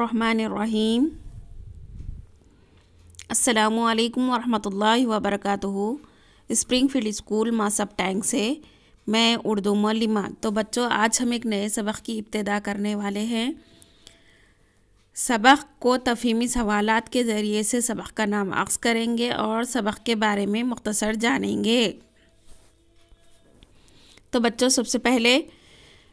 रहीम अस्सलाम वरहमतुल्लाहि वबरकातुहू स्प्रिंगफील्ड स्कूल मासब टैंक से मैं उर्दू मलिमा तो बच्चों आज हम एक नए सबक की इब्तदा करने वाले हैं सबक को तफीमी सवालत के ज़रिए से सबक का नाम अक्स करेंगे और सबक के बारे में मुख्तसर जानेंगे तो बच्चों सबसे पहले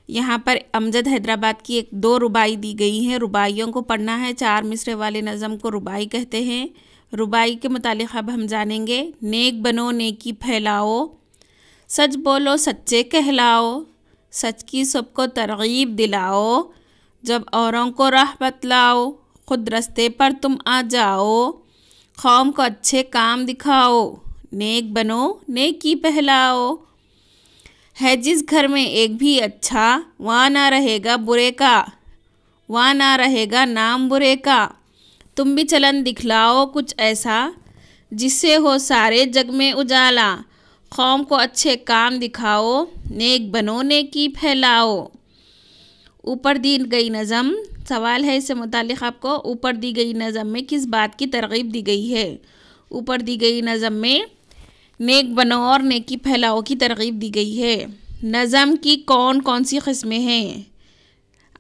यहाँ पर अमजद हैदराबाद की एक दो रुबाई दी गई है रुबाइयों को पढ़ना है चार मिसरे वाले नज़म को रुबाई कहते हैं रुबाई के मुतालिक अब हम जानेंगे नेक बनो नेकी फैलाओ सच बोलो सच्चे कहलाओ सच की सबको तरगीब दिलाओ जब औरों को राह बतलाओ खुद रस्ते पर तुम आ जाओ कौम को अच्छे काम दिखाओ नेक बनो नेकी पहलाओ है जिस घर में एक भी अच्छा वहाँ ना रहेगा बुरे का वहाँ ना रहेगा नाम बुरे का तुम भी चलन दिखलाओ कुछ ऐसा जिससे हो सारे जग में उजाला कौम को अच्छे काम दिखाओ नेक बनो नेकी फैलाओ ऊपर दी गई नज़म सवाल है इससे मुतल आपको ऊपर दी गई नज़म में किस बात की तरगीब दी गई है ऊपर दी गई नज़म में नेक बनो और नेकी फैलाओ की तरगीब दी गई है नज़म की कौन कौन सी कस्में हैं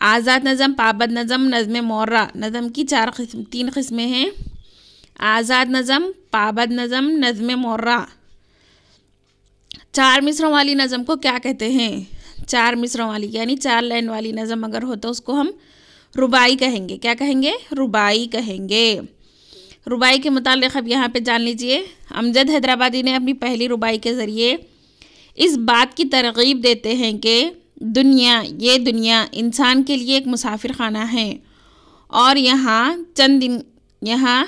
आज़ाद नज़म पाबंद नज़म नज़म मौर्रा नज़म की चार किस्म तीन किस्में हैं आज़ाद नज़म पाबंद नज़म नज़म मौर्रा चार मिसरों वाली नज़म को क्या कहते हैं चार मिसरों वाली यानी चार लाइन वाली नज़म अगर हो तो उसको हम रुबाई कहेंगे क्या कहेंगे रुबाई कहेंगे रुबाई के मुतक अब यहाँ पे जान लीजिए अमजद हैदराबादी ने अपनी पहली रुबाई के ज़रिए इस बात की तरगीब देते हैं कि दुनिया ये दुनिया इंसान के लिए एक मुसाफिर खाना है और यहाँ चंद दिन यहाँ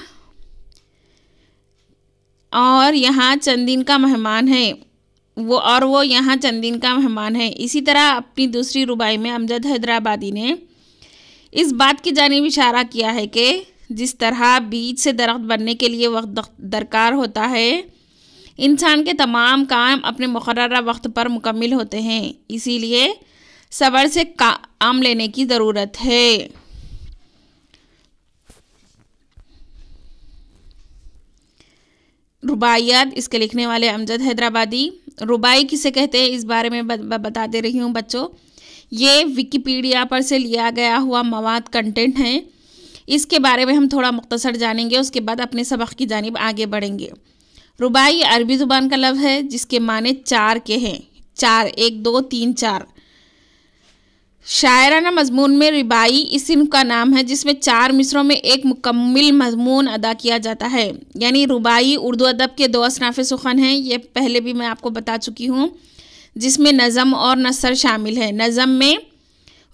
और यहाँ चंद दिन का मेहमान है वो और वो यहाँ चंद दिन का मेहमान है इसी तरह अपनी दूसरी रुबाई में अमजद हैदराबादी ने इस बात की जानब इशारा किया है कि जिस तरह बीज से दरख्त बनने के लिए वक्त दरकार होता है इंसान के तमाम काम अपने मुकर वक्त पर मुकम्मल होते हैं इसीलिए सबर से काम लेने की ज़रूरत है रुबायात इसके लिखने वाले अमजद हैदराबादी रुबाई किसे कहते हैं इस बारे में बता दे रही हूँ बच्चों ये विकीपीडिया पर से लिया गया हुआ मवाद कंटेंट है इसके बारे में हम थोड़ा मुख्तसर जानेंगे उसके बाद अपने सबक की जानब आगे बढ़ेंगे रुबाई अरबी ज़ुबान का लफ्ज़ है जिसके माने चार के हैं चार एक दो तीन चार शायराना मजमून में रिबाई इस का नाम है जिसमें चार मिसरों में एक मुकम्मल मजमून अदा किया जाता है यानी रुबाई उर्दू अदब के दो असनाफ सुखन हैं ये पहले भी मैं आपको बता चुकी हूँ जिसमें नज़म और नसर शामिल है नज़म में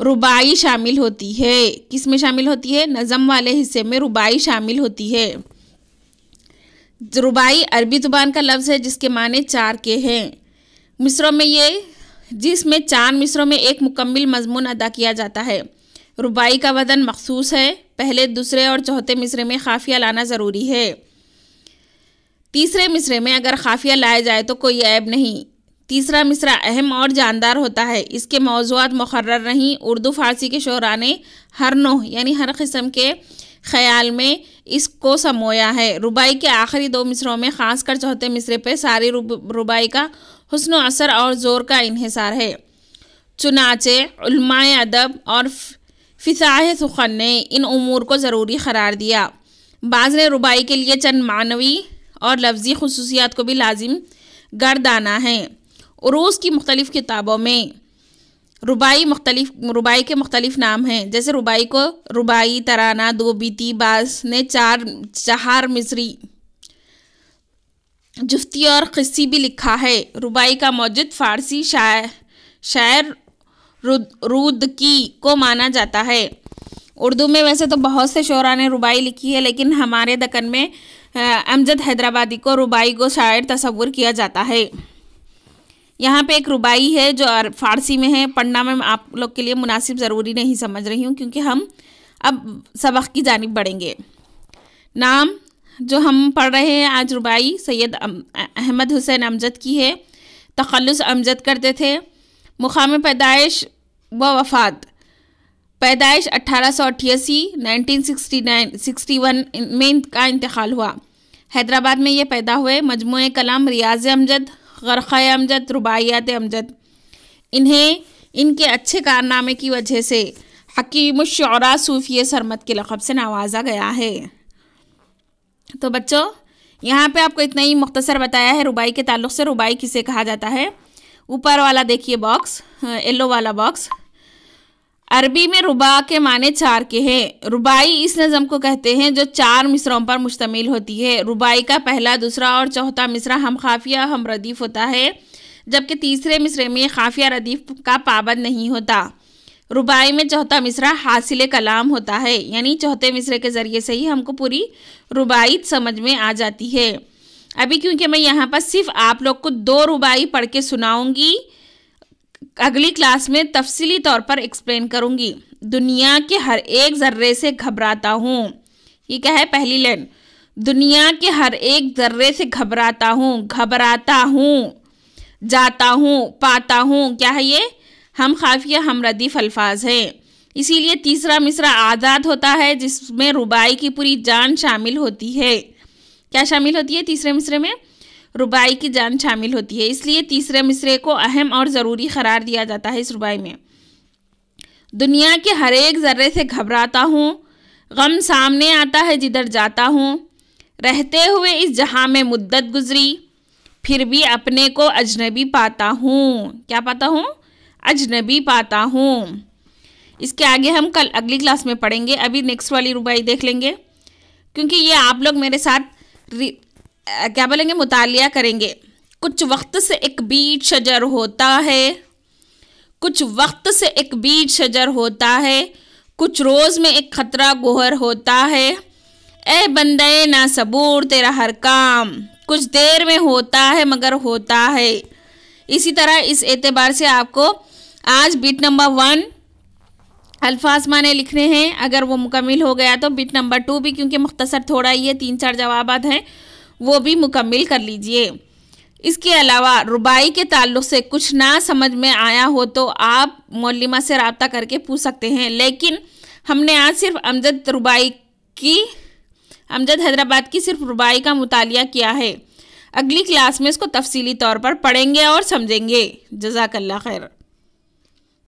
रुबाई शामिल होती है किस में शामिल होती है नज़म वाले हिस्से में रुबाई शामिल होती है रुबाई अरबी ज़ुबान का लफ्ज़ है जिसके माने चार के हैं मिसरों में ये जिसमें चार मिसरों में एक मुकम्मल मजमून अदा किया जाता है रुबाई का वज़न मखसूस है पहले दूसरे और चौथे मिसरे में खाफिया लाना ज़रूरी है तीसरे मिसरे में अगर खाफिया लाया जाए तो कोई ऐब नहीं तीसरा मिसरा अहम और जानदार होता है इसके मौजूद मुकर नहीं उर्दू फ़ारसी के शुरा ने हर नो यानी हर किस्म के ख्याल में इसको समोया है रुबाई के आखिरी दो मिसरों में खासकर चौथे मिसरे पर सारी रुबाई का हसन असर और ज़ोर का इहिसार है चुनाचे उलमाए अदब और फिसाह सुखन ने इन अमूर को ज़रूरी करार दिया बाज़ ने रुबाई के लिए चंद मानवी और लफ्ज़ी खसूसियात को भी लाजिम गर्दाना है उरूस की मुख्तलिफ़ किताबों में रुबाई मुख्तलिफ रुबाई के मुख्तलिफ नाम हैं जैसे रुबाई को रुबाई तराना दो बीती बास ने चार चार मिसरी जुफ्ती और खिस्सी भी लिखा है रुबाई का मौजूद फारसी शायर शायर रूद की को माना जाता है उर्दू में वैसे तो बहुत से शोरा ने रुबाई लिखी है लेकिन हमारे दक्कन में अमजद हैदराबादी को रुबाई को शायर तस्वुर किया जाता है यहाँ पे एक रुबाई है जो फारसी में है पढ़ना में आप लोग के लिए मुनासिब ज़रूरी नहीं समझ रही हूँ क्योंकि हम अब सबक की जानब बढ़ेंगे नाम जो हम पढ़ रहे हैं आज रुबाई सैयद अहमद हुसैन अमजद की है तखलस अमजद करते थे मुकाम पैदाइश व वफात पैदाइश अट्ठारह सौ अट्ठासी nineteen sixty nine sixty one में इनका इंतकाल हुआ हैदराबाद में ये पैदा हुए मजमू कलाम रियाज अमजद गरक़ अमजद रुबायात अमजद इन्हें इनके अच्छे कारनामे की वजह से हकीम शरा सूफी सरमत के लक़ब से नवाजा गया है तो बच्चों यहाँ पे आपको इतना ही मुख्तसर बताया है रुबाई के ताल्लुक से रुबाई किसे कहा जाता है ऊपर वाला देखिए बॉक्स येलो वाला बॉक्स अरबी में रुबा के माने चार के हैं रुबाई इस नज़म को कहते हैं जो चार मिसरों पर मुश्तमिल होती है रुबाई का पहला दूसरा और चौथा मिसरा हम खाफिया हम रदीफ़ होता है जबकि तीसरे मिसरे में खाफिया रदीफ़ का पाबंद नहीं होता रुबाई में चौथा मिसरा हासिल कलाम होता है यानी चौथे मिसरे के ज़रिए से ही हमको पूरी रुबाई समझ में आ जाती है अभी क्योंकि मैं यहाँ पर सिर्फ आप लोग को दो रुबाई पढ़ के सुनाऊँगी अगली क्लास में तफसीली तौर पर एक्सप्लेन करूंगी दुनिया के हर एक ज़र्रे से घबराता हूँ ये क्या है पहली लाइन दुनिया के हर एक ज़र्रे से घबराता हूँ घबराता हूँ जाता हूँ पाता हूँ क्या है ये हम खाफिया हम रदीफ अल्फाज हैं इसीलिए तीसरा मिसरा आज़ाद होता है जिसमें रुबाई की पूरी जान शामिल होती है क्या शामिल होती है तीसरे मिसरे में रुबाई की जान शामिल होती है इसलिए तीसरे मिसरे को अहम और ज़रूरी करार दिया जाता है इस रुबाई में दुनिया के हर एक ज़र्रे से घबराता हूँ गम सामने आता है जिधर जाता हूँ रहते हुए इस जहाँ में मुद्दत गुजरी फिर भी अपने को अजनबी पाता हूँ क्या पाता हूँ अजनबी पाता हूँ इसके आगे हम कल अगली क्लास में पढ़ेंगे अभी नेक्स्ट वाली रुबाई देख लेंगे क्योंकि ये आप लोग मेरे साथ क्या बोलेंगे मुतालिया करेंगे कुछ वक्त से एक बीज शजर होता है कुछ वक्त से एक बीज शजर होता है कुछ रोज़ में एक ख़तरा गोहर होता है ए बंदे ना सबूर तेरा हर काम कुछ देर में होता है मगर होता है इसी तरह इस एतबार से आपको आज बीट नंबर वन अल्फाज माने लिखने हैं अगर वो मुकम्मल हो गया तो बीट नंबर टू भी क्योंकि मुख्तसर थोड़ा ही है तीन चार जवाब हैं वो भी मुकम्मल कर लीजिए इसके अलावा रुबाई के ताल्लुक से कुछ ना समझ में आया हो तो आप मौलिमा से रबता करके पूछ सकते हैं लेकिन हमने आज सिर्फ अमजद रुबाई की अमजद हैदराबाद की सिर्फ रुबाई का मुताल किया है अगली क्लास में इसको तफसीली तौर पर पढ़ेंगे और समझेंगे जजाकल्ला खैर